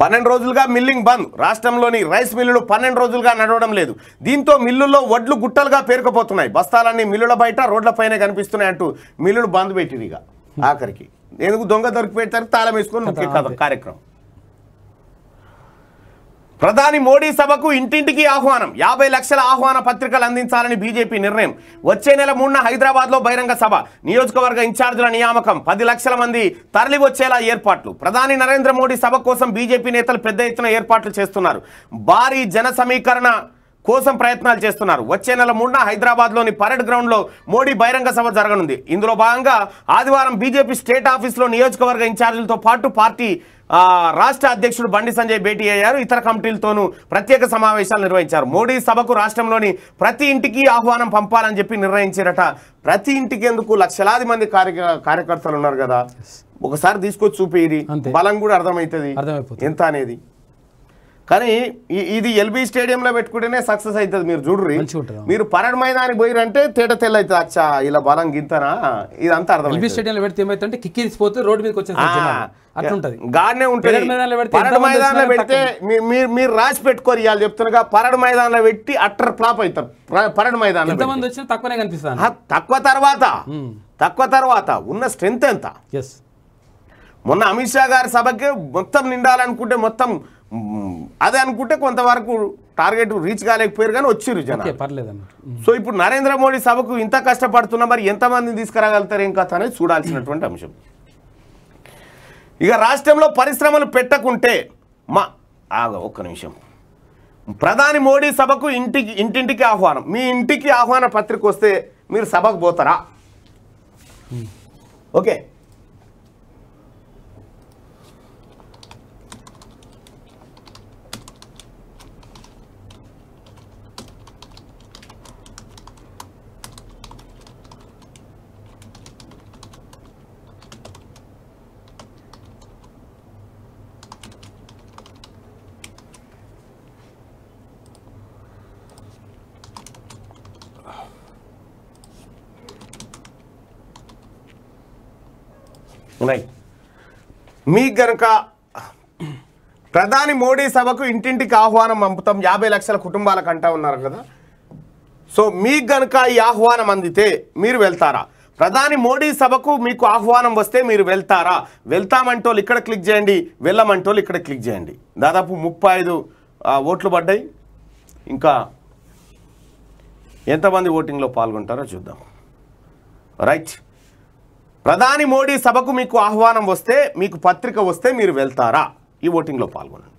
పన్నెండు రోజులుగా మిల్లింగ్ బంద్ రాష్ట్రంలోని రైస్ మిల్లులు పన్నెండు రోజులుగా నడవడం లేదు దీంతో మిల్లుల్లో వడ్లు గుట్టలుగా పేరుకుపోతున్నాయి బస్తాలన్నీ మిల్లుల బయట రోడ్లపైనే కనిపిస్తున్నాయి అంటూ మిల్లులు బంద్ పెట్టిరిగా ఆఖరికి ఎందుకు దొంగ దొరికి పెడతారు తాళం వేసుకొని కార్యక్రమం ప్రధాని మోడీ సభకు ఇంటింటికి ఆహ్వానం యాభై లక్షల ఆహ్వాన పత్రికలు అందించాలని బీజేపీ నిర్ణయం వచ్చే నెల మూడున హైదరాబాద్లో బహిరంగ సభ నియోజకవర్గ ఇన్ఛార్జీల నియామకం పది లక్షల మంది తరలి వచ్చేలా ఏర్పాట్లు ప్రధాని నరేంద్ర మోడీ సభ కోసం బీజేపీ నేతలు పెద్ద ఎత్తున ఏర్పాట్లు చేస్తున్నారు భారీ జన సమీకరణ కోసం ప్రయత్నాలు చేస్తున్నారు వచ్చే నెల మూడున హైదరాబాద్లోని పరేడ్ గ్రౌండ్లో మోడీ బహిరంగ సభ జరగనుంది ఇందులో భాగంగా ఆదివారం బీజేపీ స్టేట్ ఆఫీస్లో నియోజకవర్గ ఇన్ఛార్జీలతో పాటు పార్టీ రాష్ట్ర అధ్యక్షుడు బండి సంజయ్ భేటీ అయ్యారు ఇతర కమిటీలతోనూ ప్రత్యేక సమావేశాలు నిర్వహించారు మోడీ సభకు రాష్ట్రంలోని ప్రతి ఇంటికి ఆహ్వానం పంపాలని చెప్పి నిర్ణయించారట ప్రతి ఇంటికి ఎందుకు లక్షలాది మంది కార్యకర్తలు ఉన్నారు కదా ఒకసారి తీసుకొచ్చి చూపి బలం కూడా అర్థమవుతుంది ఎంత అనేది కానీ ఇది ఎల్బీ స్టేడియంలో పెట్టుకుంటేనే సక్సెస్ అవుతుంది మీరు చూడరు మీరు పరడ్ మైదానికి పోయిరంటే తేట తెల్ల అవుతుంది అచ్చా ఇలా బలం గింతనా ఇదంతా అర్థం ఎల్బీ స్టేడియంలో పెడితే ఏమైతే కిక్కిరిసి పోతే మీద మీదకి వచ్చేది గాడ్నే ఉంటుంది మైదానంలో పెడితే మీరు మీరు రాసి పెట్టుకోరు ఇవాళ చెప్తున్నాగా పరడ్ మైదానంలో పెట్టి అట్టర్ ఫ్లాప్ అవుతారు పరడ్ మైదానం తక్కువనే కనిపిస్తాను తక్కువ తర్వాత తక్కువ తర్వాత ఉన్న స్ట్రెంత్ ఎంత మొన్న అమిత్ షా గారి సభకి మొత్తం నిండాలనుకుంటే మొత్తం అదే అనుకుంటే కొంతవరకు టార్గెట్ రీచ్ కాలేకపోయారు కానీ వచ్చిర్రు జనం సో ఇప్పుడు నరేంద్ర మోడీ సభకు ఇంత కష్టపడుతున్నా మరి ఎంతమందిని తీసుకురాగలుగుతారు ఏం కథ అనేది చూడాల్సినటువంటి అంశం ఇక రాష్ట్రంలో పరిశ్రమలు పెట్టకుంటే మా ఆగ ఒక్క నిమిషం ప్రధాని మోడీ సభకు ఇంటికి ఇంటింటికి ఆహ్వానం మీ ఇంటికి ఆహ్వాన పత్రిక వస్తే మీరు సభకు పోతారా ఓకే ఉన్నాయి మీకు గనక ప్రధాని మోడీ సభకు ఇంటింటికి ఆహ్వానం పంపుతాం యాభై లక్షల కుటుంబాలకు అంటా ఉన్నారు కదా సో మీకు గనక ఈ ఆహ్వానం అందితే మీరు వెళ్తారా ప్రధాని మోడీ సభకు మీకు ఆహ్వానం వస్తే మీరు వెళ్తారా వెళ్తామంటోళ్ళు ఇక్కడ క్లిక్ చేయండి వెళ్ళమంటోళ్ళు ఇక్కడ క్లిక్ చేయండి దాదాపు ముప్పై ఓట్లు పడ్డాయి ఇంకా ఎంతమంది ఓటింగ్లో పాల్గొంటారో చూద్దాం రైట్ ప్రధాని మోడీ సభకు మీకు ఆహ్వానం వస్తే మీకు పత్రిక వస్తే మీరు వెళ్తారా ఈ ఓటింగ్లో పాల్గొనండి